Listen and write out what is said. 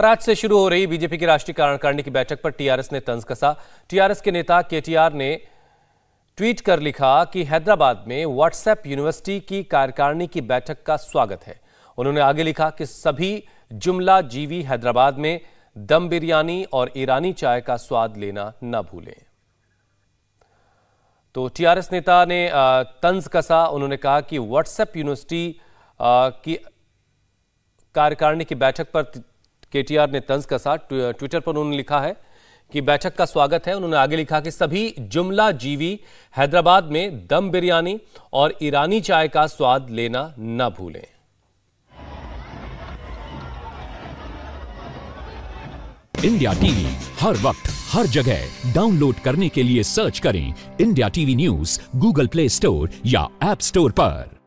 और आज से शुरू हो रही बीजेपी की राष्ट्रीय कार्यकारिणी की बैठक पर टीआरएस ने तंज कसा टीआरएस के नेता केटीआर ने ट्वीट कर लिखा कि हैदराबाद में व्हाट्सएप यूनिवर्सिटी की कार्यकारिणी की बैठक का स्वागत है उन्होंने आगे लिखा कि सभी जुमला जीवी हैदराबाद में दम बिरयानी और ईरानी चाय का स्वाद लेना न भूलें तो टीआरएस नेता ने तंज कसा उन्होंने कहा कि व्हाट्सएप यूनिवर्सिटी की कार्यकारिणी की बैठक पर केटीआर ने तंज कसा ट्विटर पर उन्होंने लिखा है कि बैठक का स्वागत है उन्होंने आगे लिखा कि सभी जुमला जीवी हैदराबाद में दम बिरयानी और ईरानी चाय का स्वाद लेना न भूलें इंडिया टीवी हर वक्त हर जगह डाउनलोड करने के लिए सर्च करें India TV news Google Play Store या एप स्टोर पर